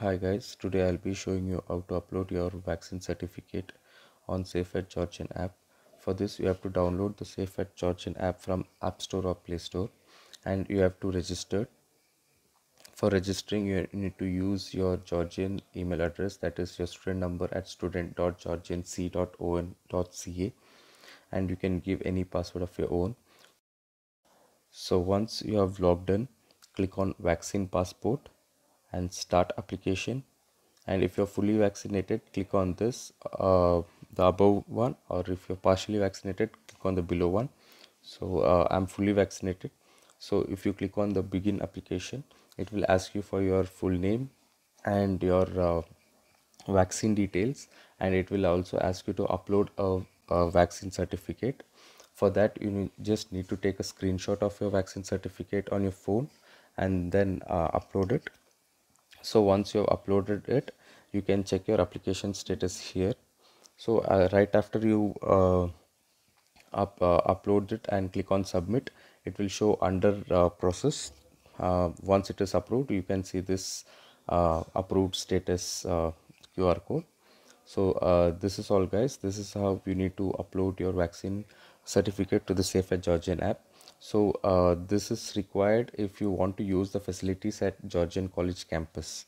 Hi guys, today I'll be showing you how to upload your vaccine certificate on at Georgian app. For this you have to download the at Georgian app from App Store or Play Store and you have to register. For registering you need to use your Georgian email address that is your student number at student.georgianc.on.ca and you can give any password of your own. So once you have logged in, click on vaccine passport and start application and if you're fully vaccinated click on this uh, the above one or if you're partially vaccinated click on the below one so uh, i'm fully vaccinated so if you click on the begin application it will ask you for your full name and your uh, vaccine details and it will also ask you to upload a, a vaccine certificate for that you just need to take a screenshot of your vaccine certificate on your phone and then uh, upload it so once you have uploaded it you can check your application status here so uh, right after you uh, up uh, upload it and click on submit it will show under uh, process uh, once it is approved you can see this uh, approved status qr code so this is all guys this is how you need to upload your vaccine certificate to the safe at georgian app so uh, this is required if you want to use the facilities at Georgian College campus.